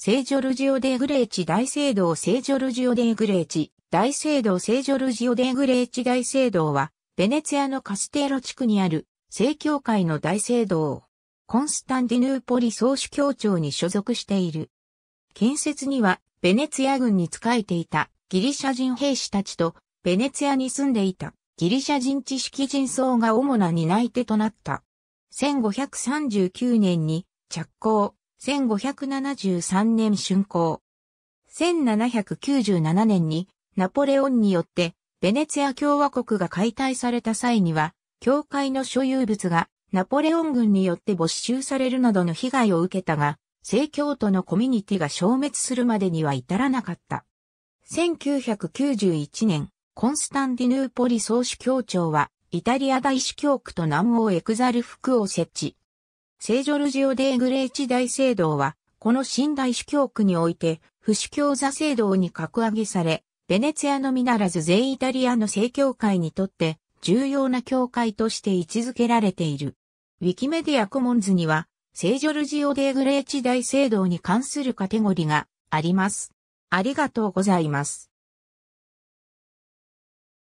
聖ジョルジオ・デーグレーチ大聖堂聖ジョルジオ・デーグレーチ大聖堂聖ジョルジオ・デーグレーチ大聖堂は、ベネツィアのカステーロ地区にある、聖教会の大聖堂。コンスタンディヌーポリ総主教庁に所属している。建設には、ベネツィア軍に仕えていたギリシャ人兵士たちと、ベネツィアに住んでいたギリシャ人知識人層が主な担い手となった。1539年に着工、1573年竣工。1797年にナポレオンによってベネツィア共和国が解体された際には、教会の所有物がナポレオン軍によって没収されるなどの被害を受けたが、聖教徒のコミュニティが消滅するまでには至らなかった。1991年、コンスタンディヌーポリ総主教庁は、イタリア大主教区と南欧エクザル服を設置。聖ジョルジオ・デーグレーチ大聖堂は、この新大主教区において、不主教座聖堂に格上げされ、ベネツィアのみならず全イタリアの聖教会にとって、重要な教会として位置づけられている。ウィキメディアコモンズには、聖ジョルジオ・デーグレーチ大聖堂に関するカテゴリーがあります。ありがとうございます。